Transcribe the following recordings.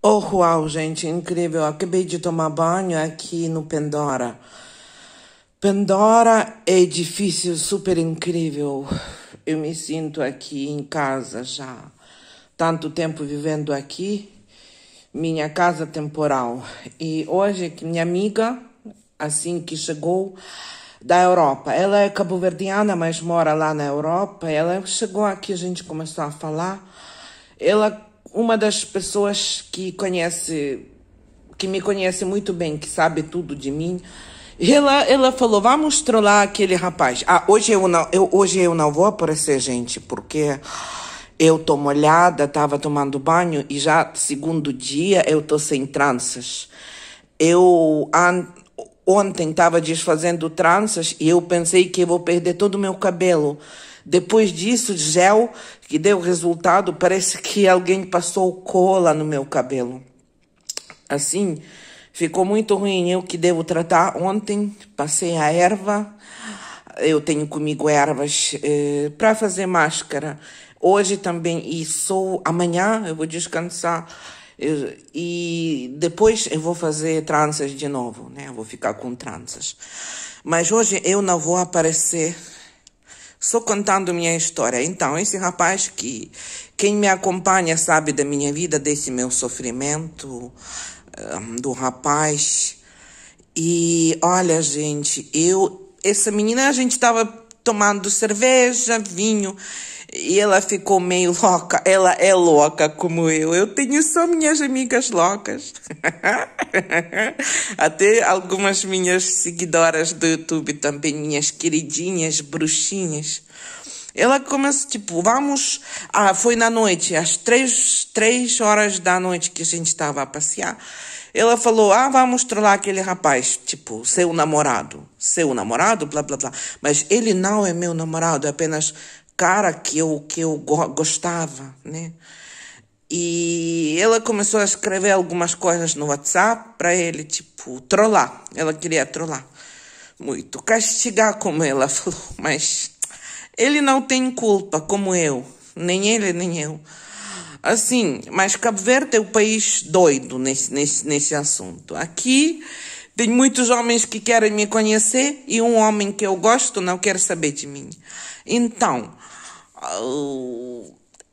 Oh, uau, gente, incrível. Acabei de tomar banho aqui no Pandora. Pandora é edifício super incrível. Eu me sinto aqui em casa já. Tanto tempo vivendo aqui, minha casa temporal. E hoje, minha amiga, assim que chegou da Europa, ela é cabo-verdiana, mas mora lá na Europa. Ela chegou aqui, a gente começou a falar. Ela uma das pessoas que conhece, que me conhece muito bem, que sabe tudo de mim, ela, ela falou, vamos trollar aquele rapaz. Ah, hoje eu não, eu, hoje eu não vou aparecer, gente, porque eu tô molhada, tava tomando banho e já segundo dia eu tô sem tranças. Eu an, ontem estava desfazendo tranças e eu pensei que eu vou perder todo o meu cabelo. Depois disso, gel que deu resultado, parece que alguém passou cola no meu cabelo. Assim, ficou muito ruim. Eu que devo tratar ontem, passei a erva. Eu tenho comigo ervas eh, para fazer máscara. Hoje também, e sou amanhã, eu vou descansar. Eu, e depois eu vou fazer tranças de novo, né? Eu vou ficar com tranças. Mas hoje eu não vou aparecer só contando minha história. Então, esse rapaz que quem me acompanha sabe da minha vida, desse meu sofrimento, ah, do rapaz. E olha, gente, eu. Essa menina, a gente estava tomando cerveja, vinho. E ela ficou meio louca. Ela é louca como eu. Eu tenho só minhas amigas loucas. Até algumas minhas seguidoras do YouTube também, minhas queridinhas bruxinhas. Ela começa tipo, vamos. Ah, foi na noite, às três, três horas da noite que a gente estava a passear. Ela falou: Ah, vamos trollar aquele rapaz, tipo, seu namorado. Seu namorado, blá blá blá. Mas ele não é meu namorado, é apenas cara que eu, que eu gostava, né? E ela começou a escrever algumas coisas no WhatsApp para ele, tipo, trollar. Ela queria trollar muito, castigar, como ela falou, mas ele não tem culpa, como eu, nem ele, nem eu. Assim, mas Cabo Verde é o país doido nesse, nesse, nesse assunto. Aqui tem muitos homens que querem me conhecer e um homem que eu gosto não quer saber de mim. Então, ah,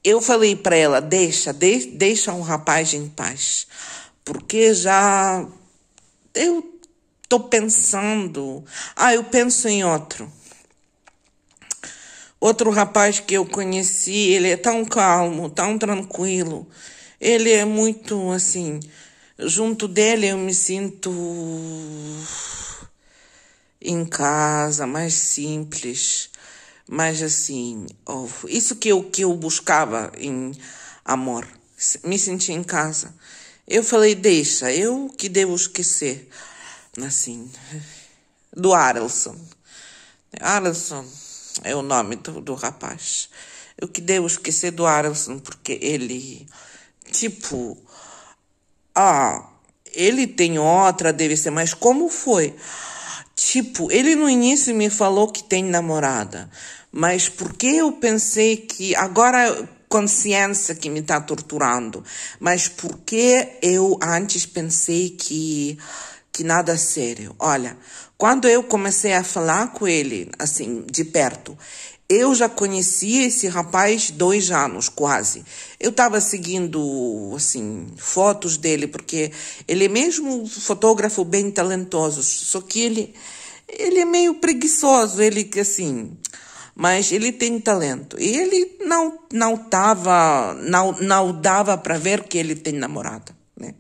eu falei para ela: deixa, de, deixa um rapaz em paz, porque já eu tô pensando. Ah, eu penso em outro. Outro rapaz que eu conheci, ele é tão calmo, tão tranquilo. Ele é muito assim. Junto dele eu me sinto em casa, mais simples. Mas assim, oh, isso que eu, que eu buscava em amor, me senti em casa. Eu falei, deixa, eu que devo esquecer. Assim, do Arelson. Arelson é o nome do, do rapaz. Eu que devo esquecer do Arelson, porque ele, tipo, ah, ele tem outra, deve ser, mas como foi? Tipo, ele no início me falou que tem namorada, mas por que eu pensei que agora consciência que me está torturando, mas por que eu antes pensei que que nada sério. Olha, quando eu comecei a falar com ele assim de perto, eu já conhecia esse rapaz dois anos, quase. Eu estava seguindo, assim, fotos dele, porque ele é mesmo um fotógrafo bem talentoso, só que ele, ele é meio preguiçoso, ele, assim, mas ele tem talento. E ele não, não tava, não, não dava para ver que ele tem namorada, né?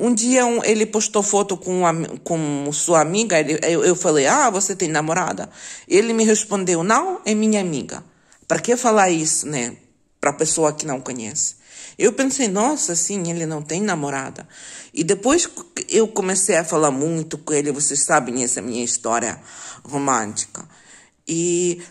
Um dia um, ele postou foto com, com sua amiga. Ele, eu, eu falei, ah, você tem namorada? Ele me respondeu, não, é minha amiga. Para que falar isso, né? Para pessoa que não conhece. Eu pensei, nossa, sim, ele não tem namorada. E depois eu comecei a falar muito com ele, vocês sabem essa minha história romântica. E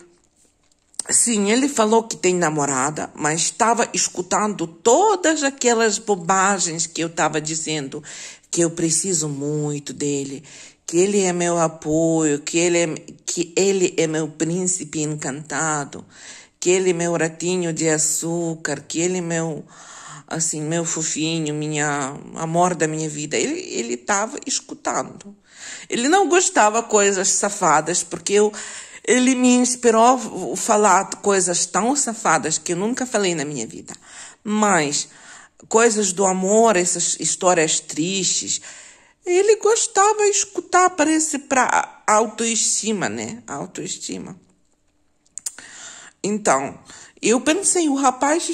Sim, ele falou que tem namorada, mas estava escutando todas aquelas bobagens que eu estava dizendo, que eu preciso muito dele, que ele é meu apoio, que ele é, que ele é meu príncipe encantado, que ele é meu ratinho de açúcar, que ele é meu assim, meu fofinho, minha amor da minha vida. Ele ele estava escutando. Ele não gostava coisas safadas, porque eu ele me inspirou a falar coisas tão safadas que eu nunca falei na minha vida. Mas coisas do amor, essas histórias tristes, ele gostava de escutar, parece para autoestima, né? Autoestima. Então, eu pensei, o rapaz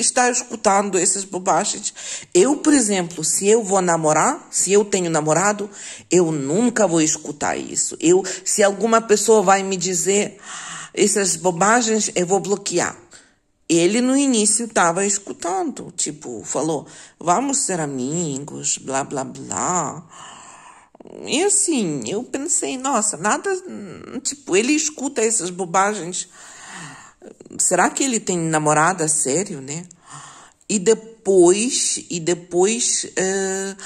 está escutando essas bobagens. Eu, por exemplo, se eu vou namorar, se eu tenho namorado, eu nunca vou escutar isso. Eu, se alguma pessoa vai me dizer ah, essas bobagens, eu vou bloquear. Ele no início estava escutando, tipo, falou: "Vamos ser amigos, blá blá blá". E assim, eu pensei, nossa, nada, tipo, ele escuta essas bobagens será que ele tem namorada sério, né? E depois, e depois, uh,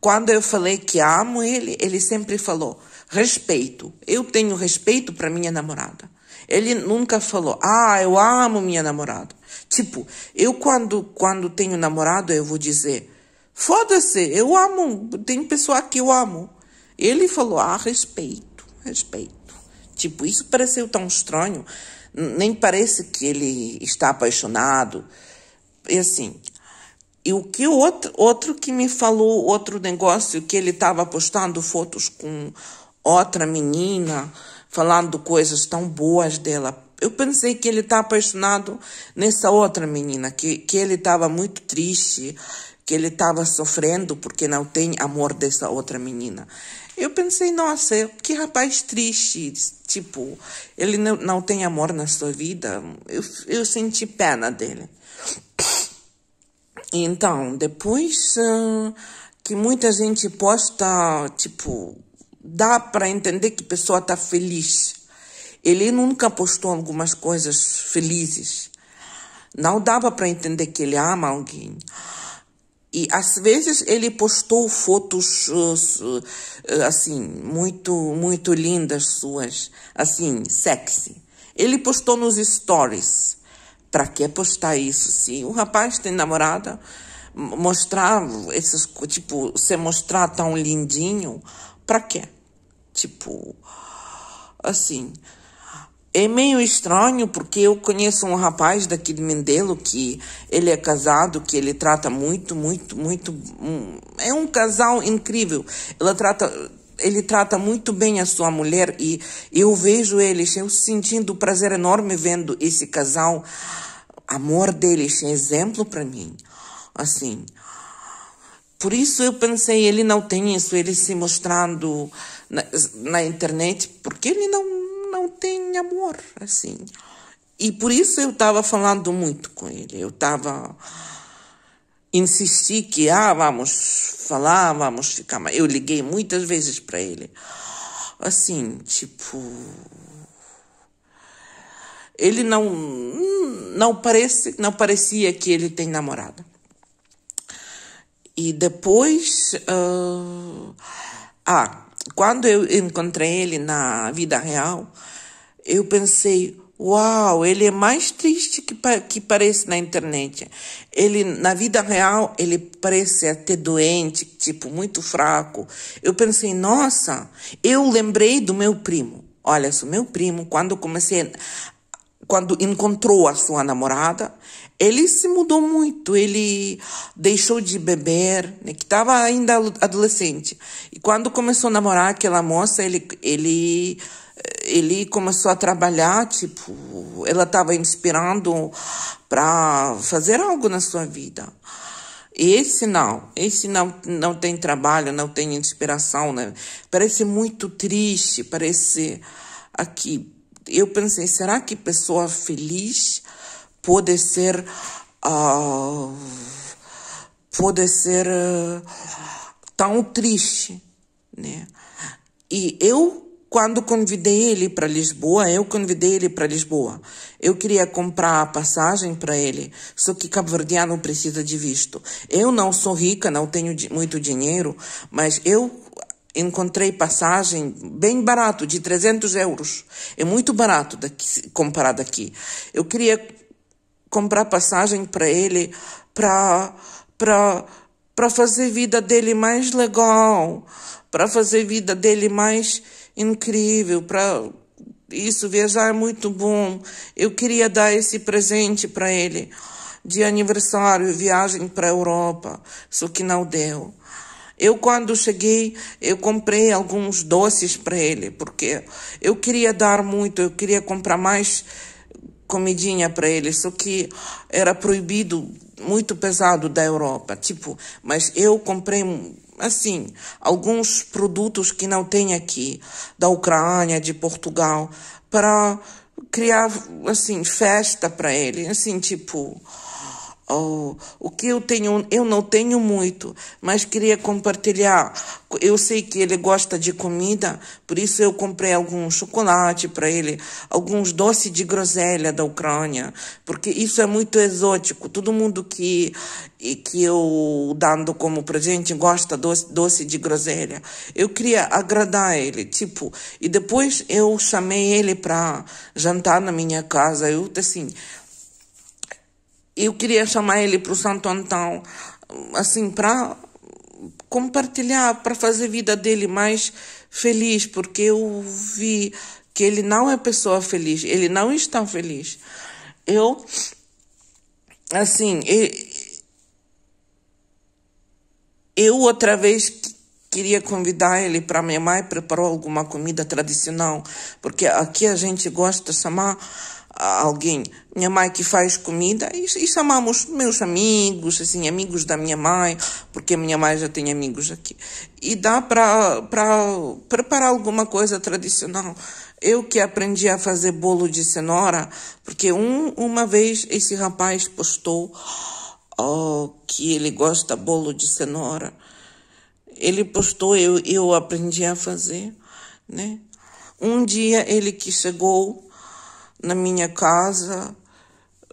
quando eu falei que amo ele, ele sempre falou respeito. Eu tenho respeito para minha namorada. Ele nunca falou, ah, eu amo minha namorada. Tipo, eu quando quando tenho namorado, eu vou dizer, foda-se, eu amo, tem pessoa que eu amo. Ele falou, ah, respeito, respeito. Tipo, isso pareceu tão estranho nem parece que ele está apaixonado. E assim, e o que outro, outro que me falou, outro negócio que ele estava postando fotos com outra menina, falando coisas tão boas dela. Eu pensei que ele está apaixonado nessa outra menina, que, que ele estava muito triste que ele estava sofrendo porque não tem amor dessa outra menina. Eu pensei, nossa, que rapaz triste, tipo, ele não, não tem amor na sua vida. Eu, eu senti pena dele. Então, depois uh, que muita gente posta, tipo, dá para entender que a pessoa está feliz. Ele nunca postou algumas coisas felizes. Não dava para entender que ele ama alguém. E às vezes ele postou fotos uh, uh, assim, muito, muito lindas suas, assim, sexy. Ele postou nos stories. Para que postar isso? Se o rapaz tem namorada, mostrar esses tipo, se mostrar tão lindinho, para quê? Tipo, assim, é meio estranho porque eu conheço um rapaz daqui de Mendelo que ele é casado, que ele trata muito, muito, muito. Hum, é um casal incrível. Ela trata ele trata muito bem a sua mulher e eu vejo eles, eu sentindo prazer enorme vendo esse casal. Amor deles é exemplo para mim. Assim. Por isso eu pensei, ele não tem isso, ele se mostrando na, na internet, porque ele não não tem amor, assim. E por isso eu estava falando muito com ele. Eu estava. Insisti que, ah, vamos falar, vamos ficar. Eu liguei muitas vezes para ele. Assim, tipo. Ele não. Não, parece, não parecia que ele tem namorada. E depois. Uh, ah, quando eu encontrei ele na vida real eu pensei, uau, ele é mais triste que, que parece na internet. Ele, na vida real, ele parece até doente, tipo, muito fraco. Eu pensei, nossa, eu lembrei do meu primo. Olha, o meu primo, quando comecei, quando encontrou a sua namorada, ele se mudou muito, ele deixou de beber, né, que estava ainda adolescente. E quando começou a namorar aquela moça, ele, ele ele começou a trabalhar, tipo, ela estava inspirando para fazer algo na sua vida. Esse não, esse não, não tem trabalho, não tem inspiração, né? Parece muito triste, parece aqui. Eu pensei, será que pessoa feliz pode ser, uh, pode ser uh, tão triste, né? E eu quando convidei ele para Lisboa, eu convidei ele para Lisboa. Eu queria comprar a passagem para ele, só que Cabo Verdeano precisa de visto. Eu não sou rica, não tenho muito dinheiro, mas eu encontrei passagem bem barato, de 300 euros. É muito barato daqui, comparado aqui. Eu queria comprar passagem para ele, para para para fazer vida dele mais legal, para fazer vida dele mais incrível, para isso viajar é muito bom. Eu queria dar esse presente para ele de aniversário, viagem para a Europa, só que não deu. Eu quando cheguei, eu comprei alguns doces para ele, porque eu queria dar muito, eu queria comprar mais comidinha para ele, só que era proibido, muito pesado da Europa, tipo, mas eu comprei assim, alguns produtos que não tem aqui, da Ucrânia, de Portugal, para criar, assim, festa para ele, assim, tipo, Oh, o que eu tenho, eu não tenho muito, mas queria compartilhar. Eu sei que ele gosta de comida, por isso eu comprei algum chocolate para ele, alguns doces de groselha da Ucrânia, porque isso é muito exótico. Todo mundo que que eu dando como presente gosta doce, doce de groselha. Eu queria agradar ele, tipo, e depois eu chamei ele para jantar na minha casa. Eu assim, eu queria chamar ele para o Santo Antão, assim, para compartilhar, para fazer a vida dele mais feliz, porque eu vi que ele não é pessoa feliz, ele não está feliz. Eu, assim, eu, outra vez queria convidar ele para minha mãe preparou alguma comida tradicional, porque aqui a gente gosta de chamar alguém, minha mãe que faz comida, e, e chamamos meus amigos, assim, amigos da minha mãe, porque a minha mãe já tem amigos aqui. E dá para preparar alguma coisa tradicional. Eu que aprendi a fazer bolo de cenoura, porque um, uma vez esse rapaz postou oh, que ele gosta bolo de cenoura. Ele postou, eu, eu aprendi a fazer, né? Um dia ele que chegou na minha casa,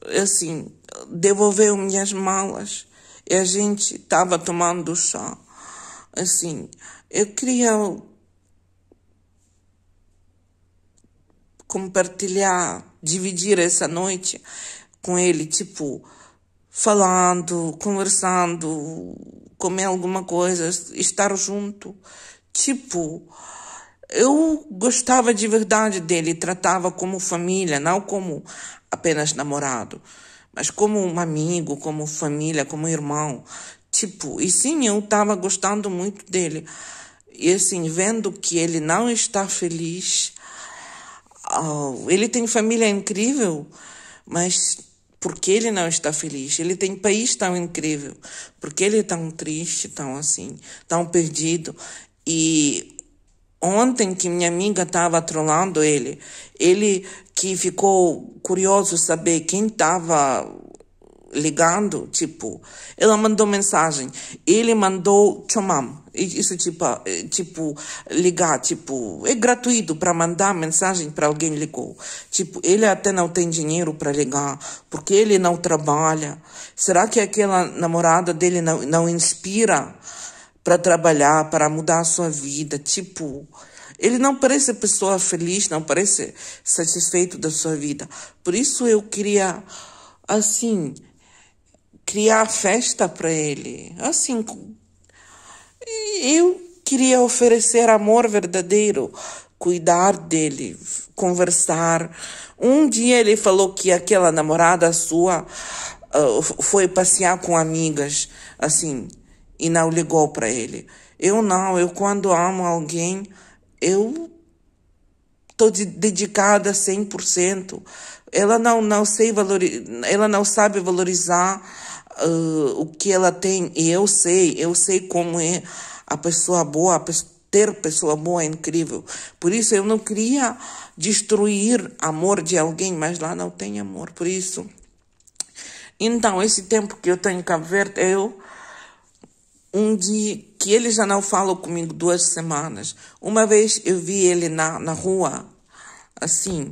é assim, devolveu minhas malas e a gente estava tomando chá. Assim, eu queria compartilhar, dividir essa noite com ele, tipo, falando, conversando, comer alguma coisa, estar junto. Tipo, eu gostava de verdade dele, tratava como família, não como apenas namorado, mas como um amigo, como família, como irmão. Tipo, e sim, eu estava gostando muito dele. E assim, vendo que ele não está feliz, oh, ele tem família incrível, mas por que ele não está feliz. Ele tem país tão incrível, por que ele é tão triste, tão assim, tão perdido. E ontem que minha amiga estava trollando ele, ele que ficou curioso saber quem estava ligando, tipo, ela mandou mensagem, ele mandou chamam, isso tipo, eh, tipo ligar, tipo, é gratuito para mandar mensagem para alguém ligou, tipo, ele até não tem dinheiro para ligar, porque ele não trabalha, será que aquela namorada dele não, não inspira para trabalhar, para mudar a sua vida. Tipo, ele não parece pessoa feliz, não parece satisfeito da sua vida. Por isso eu queria, assim, criar festa para ele. Assim, eu queria oferecer amor verdadeiro, cuidar dele, conversar. Um dia ele falou que aquela namorada sua uh, foi passear com amigas, assim, e não ligou para ele. Eu não, eu quando amo alguém, eu estou de, dedicada 100%. Ela não, não, sei ela não sabe valorizar uh, o que ela tem. E eu sei, eu sei como é a pessoa boa, a ter pessoa boa é incrível. Por isso eu não queria destruir amor de alguém, mas lá não tem amor. Por isso. Então, esse tempo que eu tenho que Cabo eu um dia que ele já não fala comigo duas semanas. Uma vez eu vi ele na, na rua, assim,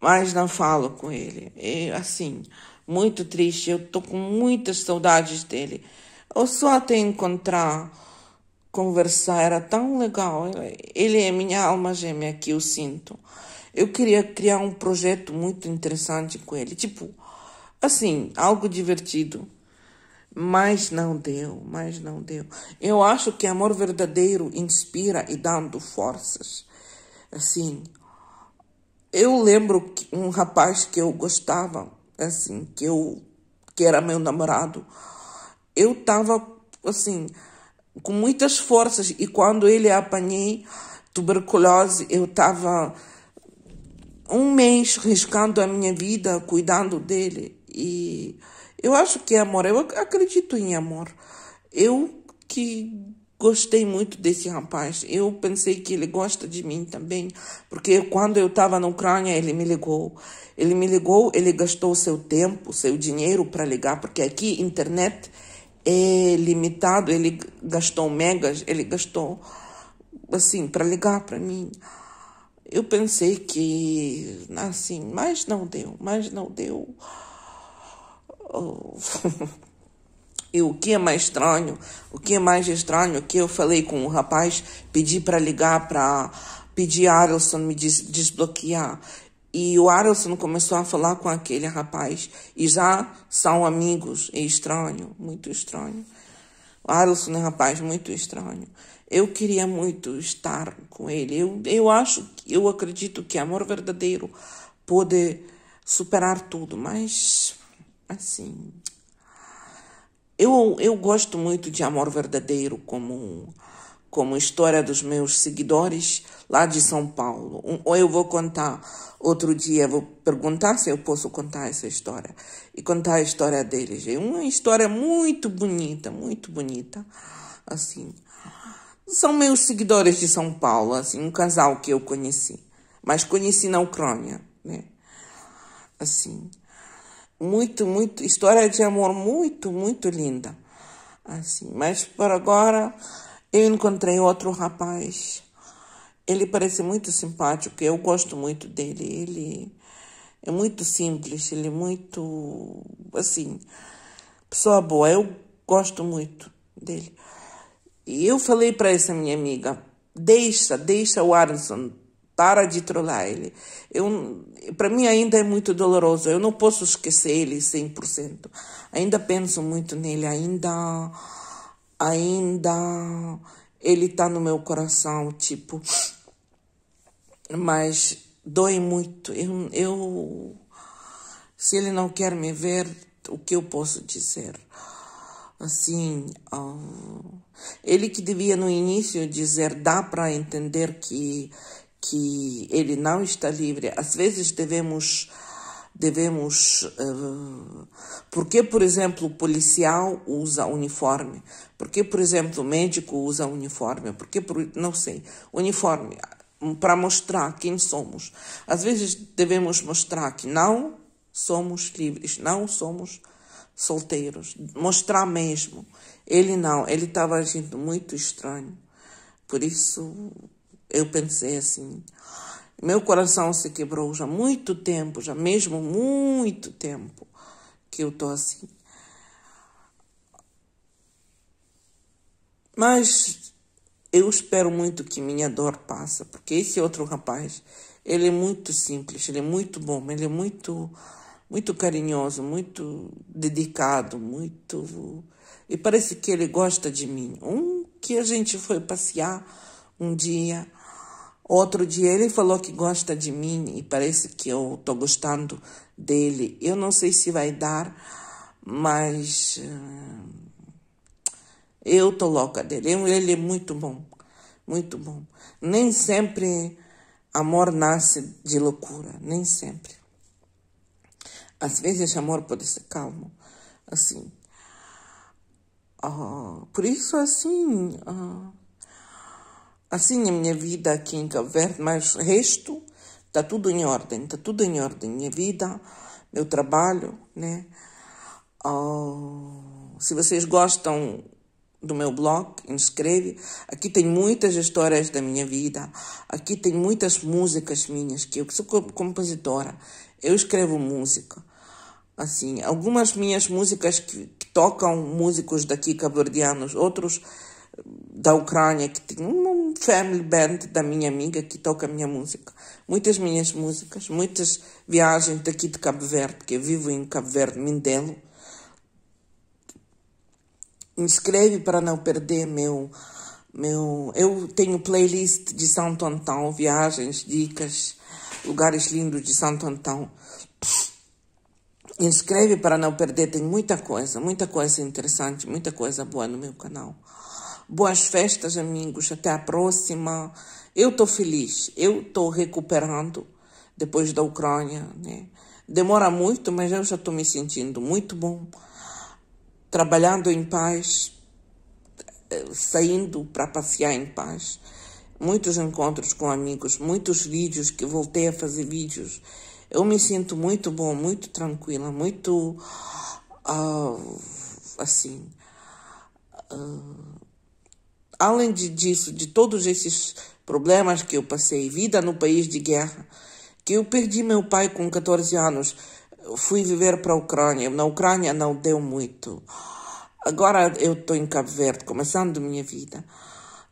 mas não falo com ele. E, assim, muito triste, eu tô com muitas saudades dele. Eu só até encontrar, conversar, era tão legal. Ele é minha alma gêmea que eu sinto. Eu queria criar um projeto muito interessante com ele, tipo, assim, algo divertido. Mas não deu, mas não deu. Eu acho que amor verdadeiro inspira e dando forças. Assim, eu lembro que um rapaz que eu gostava, assim, que eu que era meu namorado, eu tava assim com muitas forças e quando ele apanhei tuberculose, eu tava um mês riscando a minha vida cuidando dele e eu acho que é amor, eu acredito em amor. Eu que gostei muito desse rapaz. Eu pensei que ele gosta de mim também, porque quando eu estava na Ucrânia, ele me ligou. Ele me ligou, ele gastou seu tempo, seu dinheiro para ligar, porque aqui internet é limitado, ele gastou megas, ele gastou assim para ligar para mim. Eu pensei que assim, mas não deu, mas não deu. E o que é mais estranho, o que é mais estranho é que eu falei com o um rapaz, pedi para ligar para pedir a me des desbloquear. E o Arilson começou a falar com aquele rapaz e já são amigos. É estranho, muito estranho. O Arilson é um rapaz muito estranho. Eu queria muito estar com ele. Eu, eu acho, eu acredito que amor verdadeiro pode superar tudo, mas assim. Eu, eu gosto muito de Amor Verdadeiro como, como história dos meus seguidores lá de São Paulo. Um, ou eu vou contar outro dia, vou perguntar se eu posso contar essa história e contar a história deles. É uma história muito bonita, muito bonita. Assim, são meus seguidores de São Paulo, assim, um casal que eu conheci, mas conheci na Ucrânia, né? Assim, muito, muito. História de amor muito, muito linda. Assim, mas por agora eu encontrei outro rapaz. Ele parece muito simpático, eu gosto muito dele. Ele é muito simples, ele é muito assim, pessoa boa. Eu gosto muito dele. E eu falei para essa minha amiga: deixa, deixa o Arnson para de trollar ele. Para mim ainda é muito doloroso. Eu não posso esquecer ele 100%. Ainda penso muito nele. Ainda, ainda ele está no meu coração, tipo. Mas dói muito. Eu, eu, se ele não quer me ver, o que eu posso dizer? Assim, uh, ele que devia no início dizer, dá para entender que que ele não está livre. Às vezes devemos devemos eh, porque por exemplo o policial usa uniforme porque por exemplo o médico usa uniforme porque por, não sei uniforme para mostrar quem somos às vezes devemos mostrar que não somos livres não somos solteiros mostrar mesmo ele não ele estava agindo muito estranho por isso eu pensei assim. Meu coração se quebrou já há muito tempo, já mesmo muito tempo que eu tô assim. Mas eu espero muito que minha dor passe, porque esse outro rapaz, ele é muito simples, ele é muito bom, ele é muito muito carinhoso, muito dedicado, muito e parece que ele gosta de mim. Um que a gente foi passear um dia Outro dia ele falou que gosta de mim e parece que eu tô gostando dele. Eu não sei se vai dar, mas eh, eu tô louca dele. Ele é muito bom, muito bom. Nem sempre amor nasce de loucura, nem sempre. Às vezes amor pode ser calmo, assim. Uh, por isso, assim. Uh, Assim a minha vida aqui em Cabo Verde, mas resto está tudo em ordem, está tudo em ordem. Minha vida, meu trabalho, né? Ah, se vocês gostam do meu blog, inscreve. Aqui tem muitas histórias da minha vida. Aqui tem muitas músicas minhas, que eu sou compositora. Eu escrevo música. Assim, algumas minhas músicas que, que tocam músicos daqui cabordianos, outros da Ucrânia, que tinha um family band da minha amiga que toca a minha música. Muitas minhas músicas, muitas viagens daqui de Cabo Verde, que eu vivo em Cabo Verde, Mindelo. Inscreve para não perder meu. meu eu tenho playlist de Santo Antão, viagens, dicas, lugares lindos de Santo Antão. Inscreve para não perder, tem muita coisa, muita coisa interessante, muita coisa boa no meu canal. Boas festas, amigos. Até a próxima. Eu estou feliz. Eu estou recuperando depois da Ucrânia. Né? Demora muito, mas eu já estou me sentindo muito bom. Trabalhando em paz, eh, saindo para passear em paz. Muitos encontros com amigos, muitos vídeos que voltei a fazer vídeos. Eu me sinto muito bom, muito tranquila, muito. Uh, assim. Uh, além de, disso, de todos esses problemas que eu passei, vida no país de guerra, que eu perdi meu pai com 14 anos, fui viver para a Ucrânia. Na Ucrânia não deu muito. Agora eu estou em Cabo Verde, começando minha vida.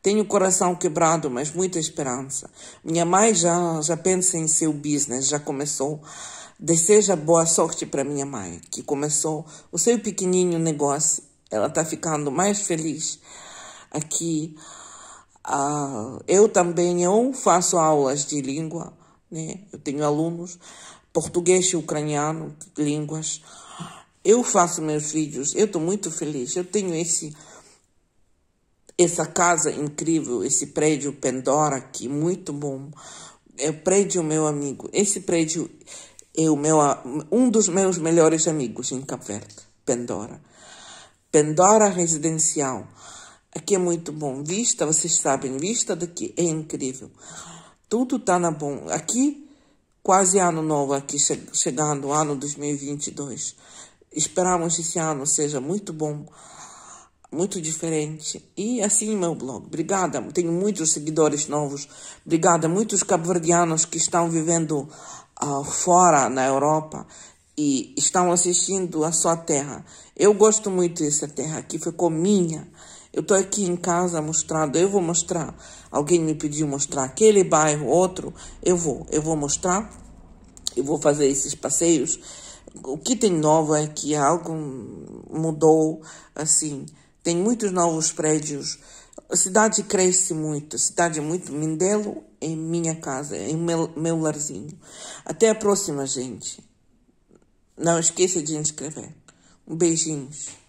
Tenho o coração quebrado, mas muita esperança. Minha mãe já, já pensa em seu business, já começou. Deseja boa sorte para minha mãe, que começou o seu pequenininho negócio. Ela está ficando mais feliz aqui. Ah, eu também eu faço aulas de língua, né? Eu tenho alunos português e ucraniano, línguas. Eu faço meus vídeos, eu estou muito feliz. Eu tenho esse essa casa incrível, esse prédio Pandora aqui, muito bom. É o prédio meu amigo. Esse prédio é o meu um dos meus melhores amigos em Cabo Verde, Pandora. Pandora Residencial. Aqui é muito bom. Vista, vocês sabem, vista daqui é incrível. Tudo tá na bom. Aqui, quase ano novo aqui, chegando, ano 2022. Esperamos que esse ano seja muito bom, muito diferente. E assim, meu blog. Obrigada. Tenho muitos seguidores novos. Obrigada. Muitos cabo-verdianos que estão vivendo uh, fora na Europa e estão assistindo a sua terra. Eu gosto muito dessa terra aqui, ficou minha. Eu tô aqui em casa mostrando, eu vou mostrar. Alguém me pediu mostrar aquele bairro, outro, eu vou, eu vou mostrar. Eu vou fazer esses passeios. O que tem novo é que algo mudou, assim. Tem muitos novos prédios. A cidade cresce muito, a cidade é muito. Mindelo é minha casa, é meu, meu larzinho. Até a próxima, gente. Não esqueça de inscrever. Um beijinhos.